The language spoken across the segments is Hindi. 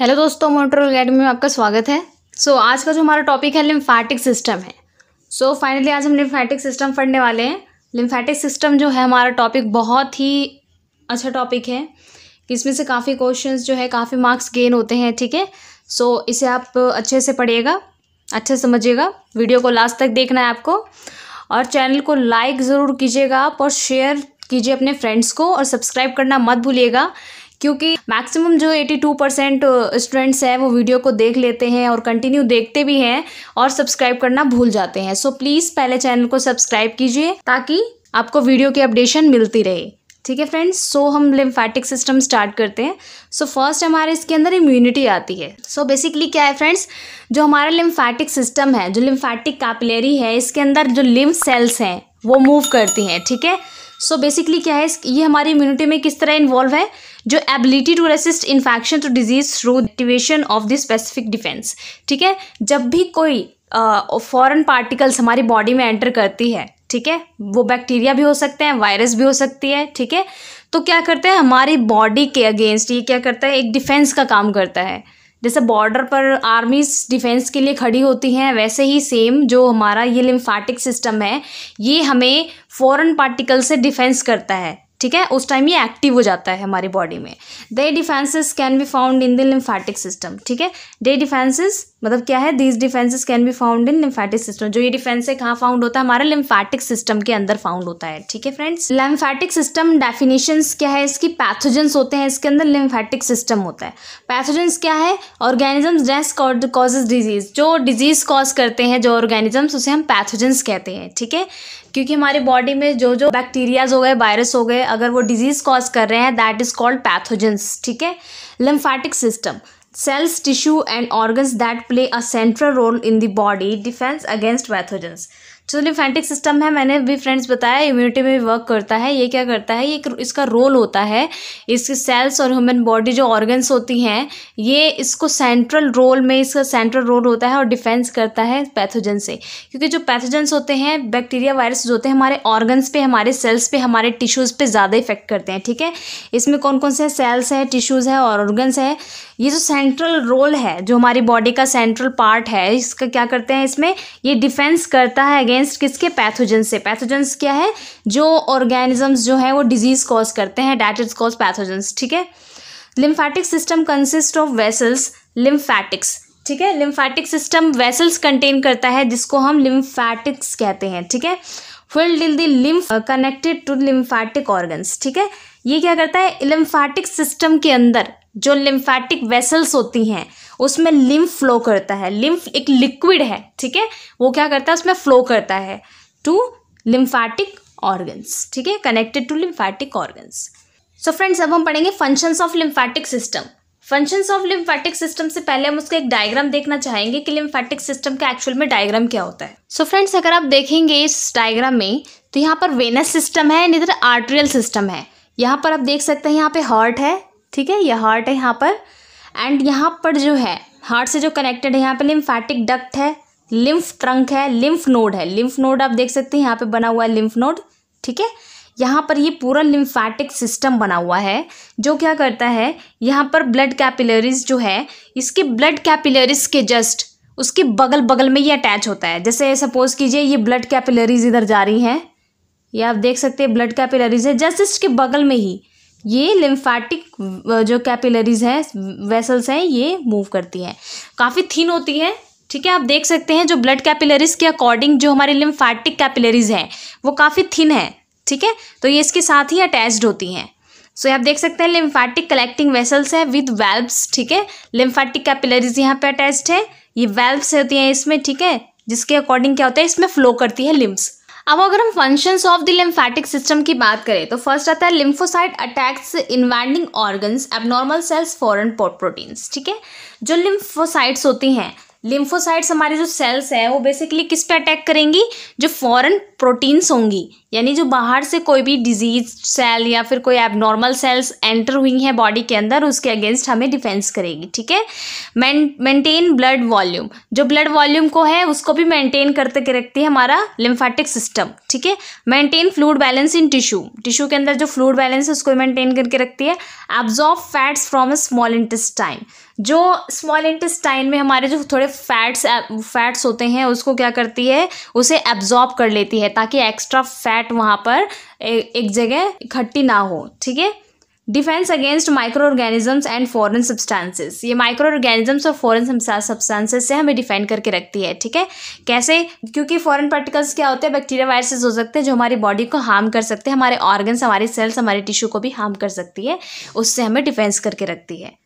हेलो दोस्तों मोटर अकेडमी में आपका स्वागत है सो so, आज का जो हमारा टॉपिक है लिम्फ़ैटिक सिस्टम है सो so, फाइनली आज हम लिम्फैटिक सिस्टम पढ़ने वाले हैं लिम्फैटिक सिस्टम जो है हमारा टॉपिक बहुत ही अच्छा टॉपिक है इसमें से काफ़ी क्वेश्चन जो है काफ़ी मार्क्स गेन होते हैं ठीक है सो so, इसे आप अच्छे से पढ़िएगा अच्छे समझिएगा वीडियो को लास्ट तक देखना है आपको और चैनल को लाइक ज़रूर कीजिएगा आप और शेयर कीजिए अपने फ्रेंड्स को और सब्सक्राइब करना मत भूलिएगा क्योंकि मैक्सिमम जो 82 परसेंट स्टूडेंट्स हैं वो वीडियो को देख लेते हैं और कंटिन्यू देखते भी हैं और सब्सक्राइब करना भूल जाते हैं सो so, प्लीज़ पहले चैनल को सब्सक्राइब कीजिए ताकि आपको वीडियो की अपडेशन मिलती रहे ठीक है फ्रेंड्स सो हम लिम्फैटिक सिस्टम स्टार्ट करते हैं सो so, फर्स्ट हमारे इसके अंदर इम्यूनिटी आती है सो so, बेसिकली क्या है फ्रेंड्स जो हमारा लिम्फैटिक सिस्टम है जो लिम्फैटिक कैपिलरी है इसके अंदर जो लिम्फ सेल्स हैं वो मूव करती हैं ठीक है सो so, बेसिकली क्या है ये हमारी इम्यूनिटी में किस तरह इन्वॉल्व है जो ability to resist infection to disease through activation of the specific defence ठीक है जब भी कोई फॉरेन uh, पार्टिकल्स हमारी बॉडी में एंटर करती है ठीक है वो बैक्टीरिया भी हो सकते हैं वायरस भी हो सकती है ठीक है तो क्या करते हैं हमारी बॉडी के अगेंस्ट ये क्या करता है एक डिफेंस का काम करता है जैसे बॉर्डर पर आर्मीज डिफेंस के लिए खड़ी होती हैं वैसे ही सेम जो हमारा ये लिम्फाटिक सिस्टम है ये हमें फॉरेन पार्टिकल से डिफेंस करता है ठीक है उस टाइम ये एक्टिव हो जाता है हमारी बॉडी में they defences can be found in the lymphatic system ठीक है दे डिफेंसेस मतलब क्या है these defences can be found in lymphatic system जो ये डिफेंस है कहाँ फाउंड होता है हमारे लिम्फैटिक सिस्टम के अंदर फाउंड होता है ठीक है फ्रेंड्स लिम्फैटिक सिस्टम डेफिनेशन क्या है इसकी पैथोजेंस होते हैं इसके अंदर लिम्फैटिक सिस्टम होता है पैथोजेंस क्या है ऑर्गेनिजम्स डेस कॉजेज डिजीज जो डिजीज कॉज करते हैं जो ऑर्गेनिजम्स उसे हम पैथोजेंस कहते हैं ठीक है क्योंकि हमारे बॉडी में जो जो बैक्टीरियाज हो गए वायरस हो गए अगर वो डिजीज कॉज कर रहे हैं दैट इज कॉल्ड पैथोजेंस ठीक है lymphatic system cells tissue and organs that play a central role in the body defence against pathogens जो लिम्फेंटिक सिस्टम है मैंने भी फ्रेंड्स बताया इम्यूनिटी में भी वर्क करता है ये क्या करता है ये इसका रोल होता है इसके सेल्स और ह्यूमन बॉडी जो ऑर्गन्स होती हैं ये इसको सेंट्रल रोल में इसका सेंट्रल रोल होता है और डिफेंस करता है पैथोजन से क्योंकि जो पैथोजन्स होते हैं बैक्टीरिया वायरस होते हैं हमारे ऑर्गन्स पर हमारे सेल्स पर हमारे टिश्यूज़ पर ज़्यादा इफेक्ट करते हैं ठीक है इसमें कौन कौन से सेल्स हैं टिश्यूज़ हैं और ऑर्गन्स हैं ये जो सेंट्रल रोल है जो हमारी बॉडी का सेंट्रल पार्ट है इसका क्या करते हैं इसमें ये डिफेंस करता है अगेंस्ट अगेंस्ट किसके पैथोजन से पैथोजन्स क्या है जो ऑर्गेनिजम्स जो है वो डिजीज कॉज करते हैं डैट इज कॉज पैथोजन्स ठीक है lymphatic system consist of vessels lymphatics ठीक है लिम्फैटिक सिस्टम वेसल्स कंटेन करता है जिसको हम लिम्फैटिक्स कहते हैं ठीक है filled in the lymph connected to lymphatic organs ठीक है ये क्या करता है लिम्फैटिक सिस्टम के अंदर जो लिम्फैटिक वेसल्स होती हैं उसमें लिम्फ फ्लो करता है लिम्फ एक लिक्विड है ठीक है वो क्या करता है उसमें फ्लो करता है टू लिम्फैटिक ऑर्गन्स ठीक है connected to lymphatic organs so friends अब हम पढ़ेंगे functions of lymphatic system functions of lymphatic system से पहले हम उसका एक डायग्राम देखना चाहेंगे कि लिम्फैटिक सिस्टम का एक्चुअल में डायग्राम क्या होता है सो so फ्रेंड्स अगर आप देखेंगे इस डायग्राम में तो यहाँ पर वेनस सिस्टम है एंड इधर आर्ट्रियल सिस्टम है यहाँ पर आप देख सकते हैं यहाँ पे हार्ट है ठीक है यह हार्ट है यहाँ पर एंड यहाँ पर जो है हार्ट से जो कनेक्टेड है यहाँ पे लिम्फैटिक डक्ट है लिम्फ ट्रंक है लिम्फ नोड है लिम्फ नोड आप देख सकते हैं यहाँ पे बना हुआ है लिम्फ नोड ठीक है यहाँ पर ये पूरा लिम्फैटिक सिस्टम बना हुआ है जो क्या करता है यहाँ पर ब्लड कैपिलरीज जो है इसके ब्लड कैपिलरीज के जस्ट उसके बगल बगल में ये अटैच होता है जैसे सपोज कीजिए ये ब्लड कैपिलरीज इधर जा रही हैं ये आप देख सकते हैं ब्लड कैपिलरीज है जस्ट इसके बगल में ही ये लिम्फैटिक जो कैपिलरीज हैं वेसल्स हैं ये मूव करती हैं काफ़ी थिन होती है ठीक है आप देख सकते हैं जो ब्लड कैपिलरीज के अकॉर्डिंग जो हमारे लिम्फैटिक कैपिलरीज हैं वो काफ़ी थिन है ठीक है तो ये इसके साथ ही अटैच्ड होती हैं सो so, आप देख सकते हैं लिम्फैटिक कलेक्टिंग वेसल्स हैं विद वेल्ब्स ठीक है लिम्फैटिक कैपिलरीज यहाँ पर अटैच्ड है ये वेल्ब्स होती हैं इसमें ठीक है जिसके अकॉर्डिंग क्या होता है इसमें फ्लो करती है लिम्स अब अगर हम functions of the lymphatic system की बात करें तो फर्स्ट आता है lymphocyte attacks invading organs abnormal cells foreign pot proteins ठीक है जो लिम्फोसाइट्स होती हैं लिम्फोसाइट्स हमारे जो सेल्स हैं वो बेसिकली किस पे अटैक करेंगी जो फॉरेन प्रोटीन्स होंगी यानी जो बाहर से कोई भी डिजीज सेल या फिर कोई एबनॉर्मल सेल्स एंटर हुई हैं बॉडी के अंदर उसके अगेंस्ट हमें डिफेंस करेगी ठीक है मेंटेन ब्लड वॉल्यूम जो ब्लड वॉल्यूम को है उसको भी मेंटेन करते के रखती है हमारा लिम्फेटिक सिस्टम ठीक है maintain fluid balance in tissue tissue के अंदर जो फ्लूड बैलेंस है उसको मेंटेन करके रखती है absorb fats from a small intestine जो स्मॉल इंटेस्टाइन में हमारे जो थोड़े फैट्स फैट्स होते हैं उसको क्या करती है उसे एब्जॉर्ब कर लेती है ताकि एक्स्ट्रा फैट वहाँ पर एक जगह इकट्ठी ना हो ठीक है defence against micro organisms and foreign substances ये माइक्रो ऑर्गेनिजम्स और फॉरन सब्सटेंसेस से हमें डिफेंड करके रखती है ठीक है कैसे क्योंकि फॉरन पार्टिकल्स क्या होते हैं बैक्टीरिया वायरसेस हो सकते हैं जो हमारी बॉडी को हार्म कर सकते हैं हमारे ऑर्गन्स हमारे सेल्स हमारे टिश्यू को भी हार्म कर सकती है उससे हमें डिफेंस करके रखती है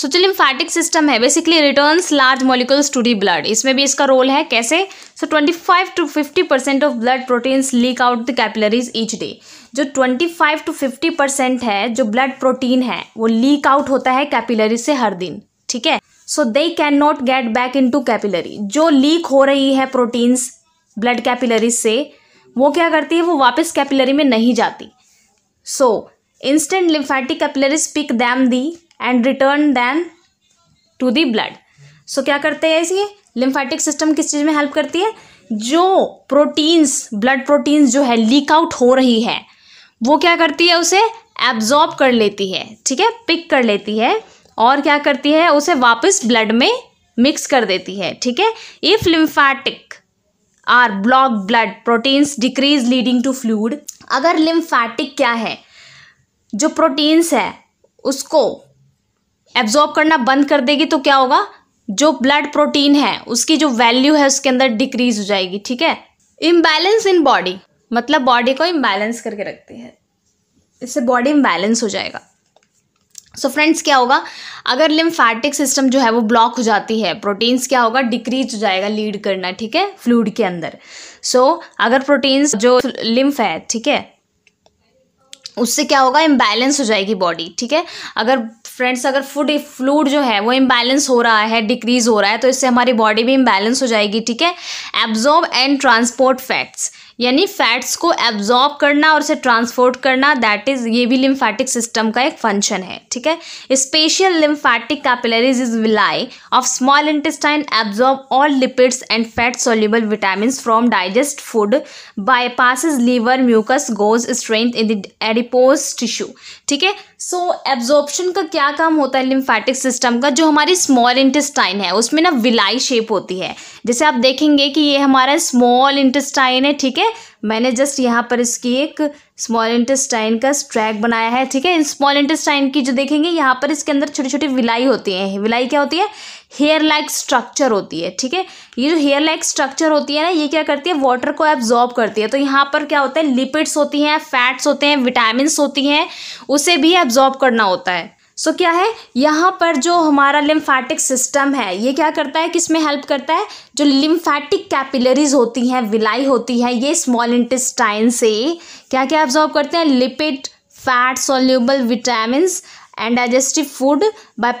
सो जो लिम्फैटिक लिम्फेटिक सिस्टम है basically returns large molecules to the blood इसमें भी इसका रोल है कैसे so twenty five to fifty percent of blood proteins leak out the capillaries each day जो twenty five to fifty percent है जो ब्लड प्रोटीन है वो लीक आउट होता है कैपिलरी से हर दिन ठीक है so they can not get back into capillary जो लीक हो रही है प्रोटीन्स ब्लड कैपिलरीज से वो क्या करती है वो वापस कैपिलरी में नहीं जाती so instant lymphatic capillaries pick them the and return then to the blood so क्या करते हैं इसकी लिम्फेटिक सिस्टम किस चीज़ में हेल्प करती है जो प्रोटीन्स ब्लड प्रोटीन्स जो है लीक आउट हो रही है वो क्या करती है उसे एब्जॉर्ब कर लेती है ठीक है पिक कर लेती है और क्या करती है उसे वापस ब्लड में मिक्स कर देती है ठीक है if lymphatic are block blood proteins decrease leading to fluid अगर लिम्फैटिक क्या है जो प्रोटीन्स है उसको एब्जॉर्ब करना बंद कर देगी तो क्या होगा जो ब्लड प्रोटीन है उसकी जो वैल्यू है उसके अंदर डिक्रीज हो जाएगी ठीक है इम्बैलेंस इन बॉडी मतलब बॉडी को इम्बैलेंस करके रखती है इससे बॉडी इम्बैलेंस हो जाएगा सो so फ्रेंड्स क्या होगा अगर लिम्फैटिक सिस्टम जो है वो ब्लॉक हो जाती है प्रोटीन्स क्या होगा डिक्रीज हो जाएगा लीड करना ठीक है फ्लूड के अंदर सो so, अगर प्रोटीन्स जो लिम्फ है ठीक है उससे क्या होगा इम्बैलेंस हो जाएगी बॉडी ठीक है अगर फ्रेंड्स अगर फूड फ्लूड जो है वो इम्बैलेंस हो रहा है डिक्रीज हो रहा है तो इससे हमारी बॉडी भी इम्बैलेंस हो जाएगी ठीक है एब्जॉर्ब एंड ट्रांसपोर्ट फैट्स यानी फैट्स को एब्जॉर्ब करना और उसे ट्रांसपोर्ट करना दैट इज़ ये भी लिम्फैटिक सिस्टम का एक फंक्शन है ठीक है special lymphatic capillaries is villi of small intestine absorb all lipids and fat soluble vitamin from digest food bypasses liver mucus goes strength in the adipose tissue ठीक है सो so, एब्जॉर्प्शन का क्या काम होता है लिम्फैटिक सिस्टम का जो हमारी स्मॉल इंटेस्टाइन है उसमें ना विलाई शेप होती है जैसे आप देखेंगे कि ये हमारा स्मॉल इंटेस्टाइन है ठीक है मैंने जस्ट यहाँ पर इसकी एक स्मॉल इंटेस्टाइन का स्ट्रैक बनाया है ठीक है स्मॉल इंटेस्टाइन की जो देखेंगे यहाँ पर इसके अंदर छोटी छोटी विलाई होती है विलाई क्या होती है हेयर लाइक स्ट्रक्चर होती है ठीक है ये जो हेयर लाइक स्ट्रक्चर होती है ना ये क्या करती है वाटर को एब्जॉर्ब करती है तो यहाँ पर क्या होता है लिपिड्स होती हैं फैट्स होते हैं विटामिन होती हैं उसे भी एब्जॉर्ब करना होता है सो so, क्या है यहाँ पर जो हमारा लिम्फैटिक सिस्टम है ये क्या करता है किस में हेल्प करता है जो लिम्फैटिक कैपिलरीज होती हैं विलाई होती हैं ये स्मॉल इंटेस्टाइन से क्या क्या एब्जॉर्ब करते हैं lipid fat soluble vitamin and digestive food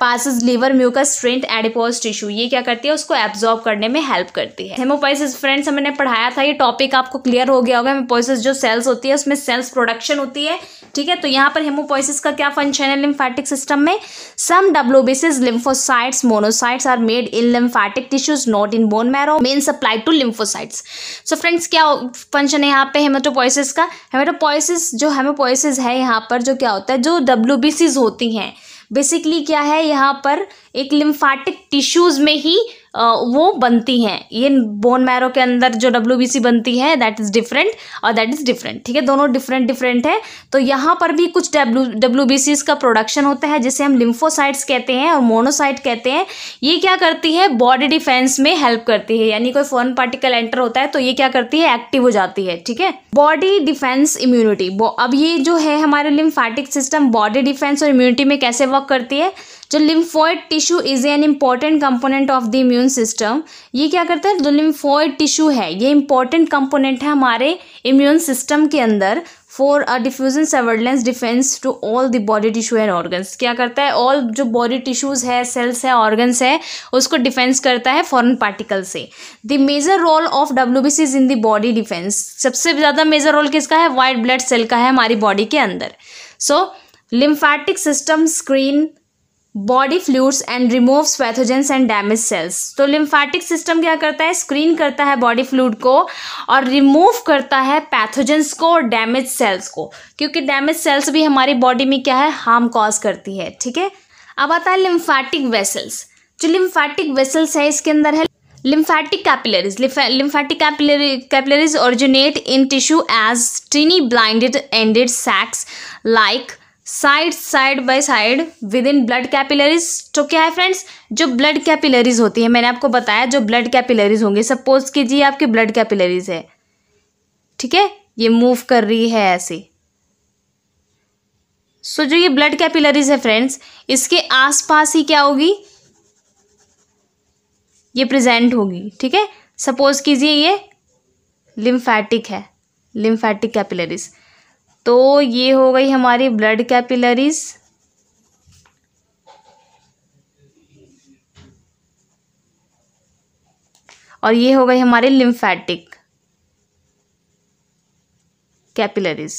pass liver mucus strength adipose tissue ये क्या करती है उसको एब्जॉर्ब करने में हेल्प करती है हेमोपोइसिस फ्रेंड्स हमने पढ़ाया था ये टॉपिक आपको क्लियर हो गया होगा हेमोपोइसिस जो सेल्स होती है उसमें सेल्स प्रोडक्शन होती है ठीक है तो यहाँ पर हेमोपोइसिस का क्या फंक्शन है लिम्फेटिक सिस्टम में सम डब्लोबिसिस lymphocytes monocytes are made in lymphatic tissues not in bone marrow main supply to lymphocytes so friends क्या फंक्शन है यहाँ पे हेमाटोपोइसिस का हेमाटोपोइसिस जो हेमोपोइसिस है यहाँ पर जो क्या होता है जो डब्ल्यू होती हैं बेसिकली क्या है यहाँ पर एक लिम्फाटिक टिश्यूज़ में ही वो बनती हैं ये बोन मैरो के अंदर जो डब्ल्यू बनती है दैट इज़ डिफरेंट और दैट इज़ डिफरेंट ठीक है दोनों डिफरेंट डिफरेंट है तो यहाँ पर भी कुछ डब्ल्यू डब्ल्यू का प्रोडक्शन होता है जिसे हम लिम्फोसाइट्स कहते हैं और मोनोसाइट कहते हैं ये क्या करती है बॉडी डिफेंस में हेल्प करती है यानी कोई फॉरन पार्टिकल एंटर होता है तो ये क्या करती है एक्टिव हो जाती है ठीक है बॉडी डिफेंस इम्यूनिटी अब ये जो है हमारे लिम्फैटिक सिस्टम बॉडी डिफेंस और इम्यूनिटी में कैसे वर्क करती है जो lymphoid tissue is an important component of the immune system ये क्या करता है जो लिम्फॉइड टिश्यू है ये इम्पॉर्टेंट कंपोनेंट है हमारे इम्यून सिस्टम के अंदर for a diffusion surveillance defence to all the body tissue and organs क्या करता है ऑल जो बॉडी टिश्यूज़ है सेल्स है ऑर्गन्स है उसको डिफेंस करता है फॉरन पार्टिकल से the major role of W B C is in the body defence सबसे ज़्यादा मेजर रोल किसका है वाइट ब्लड सेल का है हमारी बॉडी के अंदर so lymphatic system screen body fluids and remove pathogens and damage cells तो लिम्फैटिक सिस्टम क्या करता है स्क्रीन करता है बॉडी फ्लूड को और रिमूव करता है पैथोजेंस को और डैमेज सेल्स को क्योंकि डैमेज सेल्स भी हमारी बॉडी में क्या है हार्म कॉज करती है ठीक है अब आता है लिम्फैटिक वेसल्स जो लिम्फैटिक वेसल्स है इसके अंदर है lymphatic capillaries lymphatic capillary capillaries originate in tissue as tiny blinded ended sacs like side side by side within blood capillaries तो क्या है फ्रेंड्स जो ब्लड कैपिलरीज होती है मैंने आपको बताया जो ब्लड कैपिलरीज होंगे सपोज कीजिए आपकी ब्लड कैपिलरीज है ठीक है ये मूव कर रही है ऐसे सो so, जो ये ब्लड कैपिलरीज है फ्रेंड्स इसके आसपास ही क्या होगी ये प्रेजेंट होगी ठीक है सपोज कीजिए ये लिम्फैटिक है लिम्फैटिक कैपिलरीज़ तो ये हो गई हमारी ब्लड कैपिलरीज़ और ये हो गई हमारे लिम्फैटिक कैपिलरीज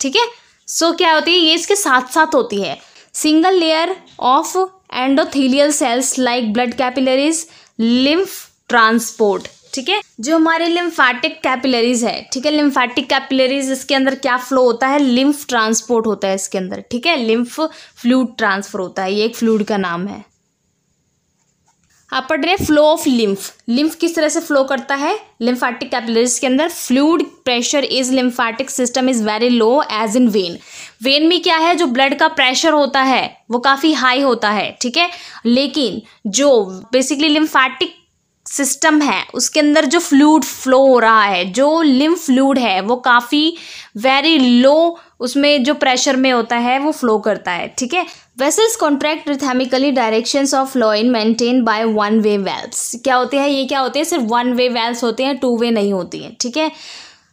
ठीक है सो क्या होती है ये इसके साथ साथ होती है single layer of endothelial cells like blood capillaries lymph transport ठीक है जो हमारे लिम्फेटिक कैपिलरीज है ठीक है लिम्फेटिक कैपिलरीज इसके अंदर क्या फ्लो होता है लिम्फ ट्रांसपोर्ट होता है इसके अंदर ठीक है लिम्फ फ्लूड ट्रांसफर होता है ये एक फ्लूड का नाम है आप पढ़ रहे हैं फ्लो ऑफ लिम्फ लिम्फ किस तरह से फ्लो करता है लिम्फेटिक कैपिलरीज के अंदर fluid pressure is lymphatic system is very low as in vein vein में क्या है जो ब्लड का प्रेशर होता है वो काफ़ी हाई होता है ठीक है लेकिन जो बेसिकली लिम्फैटिक सिस्टम है उसके अंदर जो फ्लूड फ्लो हो रहा है जो लिम्फ फ्लूड है वो काफ़ी वेरी लो उसमें जो प्रेशर में होता है वो फ्लो करता है ठीक है vessels contract rhythmically directions of flow in maintain by one way valves क्या होते हैं ये क्या होते हैं सिर्फ वन वे वेल्व्स होते हैं टू वे नहीं होती हैं ठीक है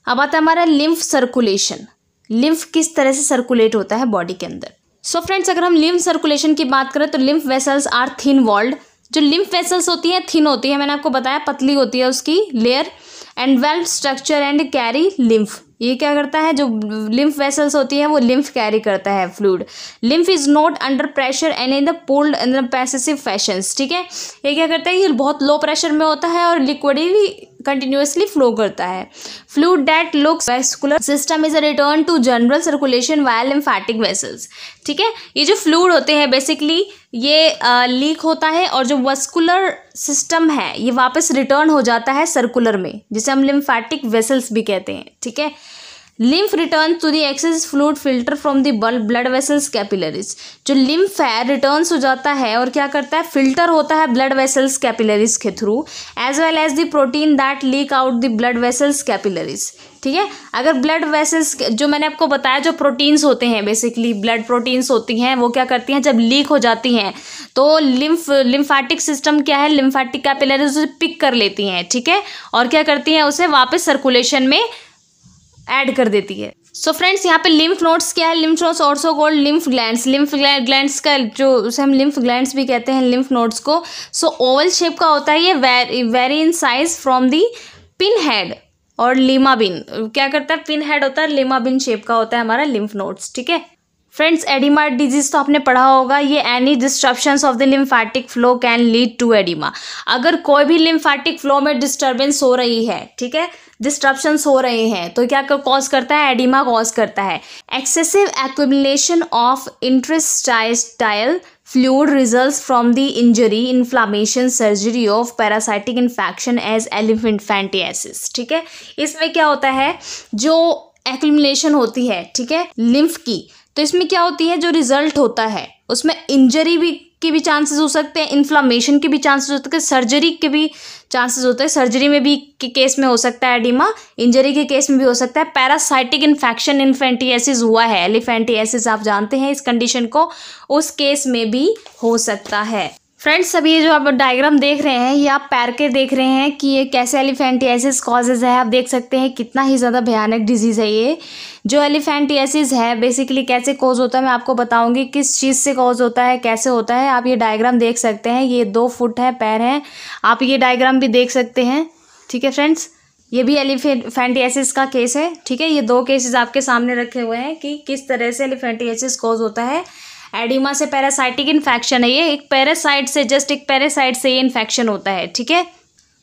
अब आता है हमारा लिम्फ सर्कुलेशन लिम्फ किस तरह से सर्कुलेट होता है बॉडी के अंदर सो so फ्रेंड्स अगर हम लिम्फ सर्कुलेशन की बात करें तो lymph vessels are thin walled जो लिम्फ वेसल्स होती हैं थिन होती है मैंने आपको बताया पतली होती है उसकी layer and valve structure and carry lymph ये क्या करता है जो लिम्फ वेसल्स होती हैं वो लिम्फ कैरी करता है fluid lymph is not under pressure and in the pulled in the passive fashions ठीक है ये क्या करता है ये बहुत लो प्रेशर में होता है और लिक्विडली कंटिन्यूसली फ्लो करता है fluid that looks vascular system is a return to general circulation via lymphatic vessels ठीक है ये जो फ्लूड होते हैं बेसिकली ये लीक होता है और जो वस्कुलर सिस्टम है ये वापस रिटर्न हो जाता है सर्कुलर में जिसे हम लिम्फैटिक वेसल्स भी कहते हैं ठीक है lymph return to the excess fluid filter from the bulb blood vessels capillaries जो लिम्फ है रिटर्न हो जाता है और क्या करता है फिल्टर होता है ब्लड वेसल्स कैपिलरीज के through as well as the protein that leak out the blood vessels capillaries ठीक है अगर ब्लड वेसल्स जो मैंने आपको बताया जो प्रोटीन्स होते हैं बेसिकली ब्लड प्रोटीन्स होती हैं वो क्या करती हैं जब लीक हो जाती हैं तो लिम्फ लिम्फैटिक सिस्टम क्या है लिम्फैटिक कैपिलरीज उसे पिक कर लेती हैं ठीक है और क्या करती हैं उसे वापस सर्कुलेशन में ऐड कर देती है सो फ्रेंड्स यहाँ पे लिम्फ नोड्स क्या है lymph nodes also called lymph glands lymph glands का जो उसे हम लिम्फ ग्लैंड्स भी कहते हैं लिम्फ नोड्स को सो ओवल शेप का होता है ये vary in size from the pin head और लिमा बिन क्या करता है पिन हेड होता है लिमा बिन शेप का होता है हमारा लिम्फ नोड्स ठीक है फ्रेंड्स एडिमा डिजीज़ तो आपने पढ़ा होगा ये any disturbances of the lymphatic flow can lead to edema अगर कोई भी लिम्फैटिक फ्लो में डिस्टर्बेंस हो रही है ठीक है डिस्ट्रप्शंस हो रहे हैं तो क्या कॉज करता है एडिमा कॉज करता है excessive accumulation of interstitial fluid result from the injury inflammation surgery of parasitic infection as elephantiasis ठीक है इसमें क्या होता है जो एक्मिलेशन होती है ठीक है लिम्फ की तो इसमें क्या होती है जो रिज़ल्ट होता है उसमें इंजरी भी के भी चांसेस हो सकते हैं इन्फ्लामेशन के भी चांसेस हो सकते हैं सर्जरी के भी चांसेस होते हैं सर्जरी में भी के केस में हो सकता है एडिमा इंजरी के केस में भी हो सकता है पैरासाइटिक इन्फेक्शन इन्फेंटियासिस हुआ है एलिफेंटियासिस आप जानते हैं इस कंडीशन को उस केस में भी हो सकता है फ्रेंड्स अभी जो आप डायग्राम देख रहे हैं ये आप पैर के देख रहे हैं कि ये कैसे एलिफेंटियासिस कॉजेज़ है आप देख सकते हैं कितना ही ज़्यादा भयानक डिजीज़ है ये जो एलिफेंटियासिस है बेसिकली कैसे कॉज होता है मैं आपको बताऊंगी किस चीज़ से कॉज होता है कैसे होता है आप ये डायग्राम देख सकते हैं ये दो फुट है पैर हैं आप ये डायग्राम भी देख सकते हैं ठीक है फ्रेंड्स ये भी एलिफेंटियासिस का केस है ठीक है ये दो केसेस आपके सामने रखे हुए हैं कि किस तरह से एलिफेंटियासिस कॉज होता है एडिमा से पैरासाइटिक इन्फेक्शन है ये एक पैरासाइट से जस्ट एक पैरासाइट से ये इन्फेक्शन होता है ठीक है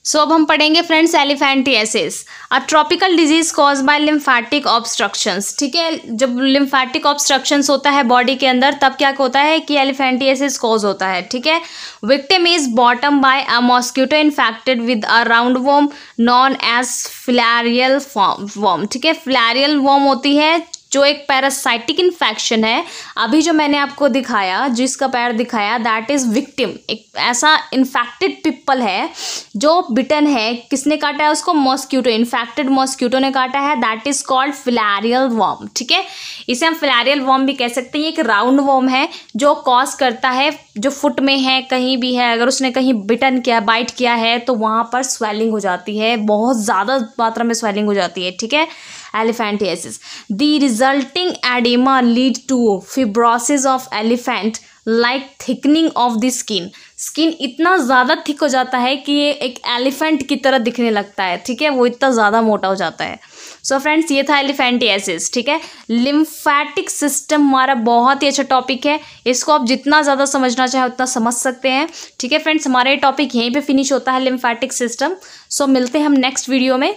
सो अब हम पढ़ेंगे friends elephantiasis a tropical disease cause by lymphatic obstructions ठीक है जब लिम्फैटिक ऑब्स्ट्रक्शंस होता है बॉडी के अंदर तब क्या होता है कि एलिफेंटियासिस कॉज होता है ठीक है victim is bitten by a mosquito infected with a round worm known as filarial worm ठीक है फ्लैरियल वॉम होती है जो एक पैरासाइटिक इन्फेक्शन है अभी जो मैंने आपको दिखाया जिसका पैर दिखाया दैट इज़ विक्टिम एक ऐसा इन्फेक्टेड पिपल है जो बिटन है किसने काटा है उसको मॉस्क्यूटो इन्फेक्टेड मॉस्क्यूटो ने काटा है that is called filarial worm ठीक है इसे हम फ्लैरियल वॉर्म भी कह सकते हैं एक राउंड वॉम है जो कॉज करता है जो फुट में है कहीं भी है अगर उसने कहीं बिटन किया बाइट किया है तो वहाँ पर स्वेलिंग हो जाती है बहुत ज़्यादा मात्रा में स्वेलिंग हो जाती है ठीक है elephantiasis the resulting edema lead to fibrosis of elephant like thickening of the skin skin इतना ज़्यादा थिक हो जाता है कि ये एक एलिफेंट की तरह दिखने लगता है ठीक है वो इतना ज़्यादा मोटा हो जाता है सो फ्रेंड्स ये था एलिफेंटियासिस ठीक है लिम्फैटिक सिस्टम हमारा बहुत ही अच्छा टॉपिक है इसको आप जितना ज़्यादा समझना चाहें उतना समझ सकते हैं ठीक है फ्रेंड्स हमारा ये टॉपिक यहीं पर फिनिश होता है लिम्फैटिक सिस्टम सो मिलते हैं हम नेक्स्ट वीडियो में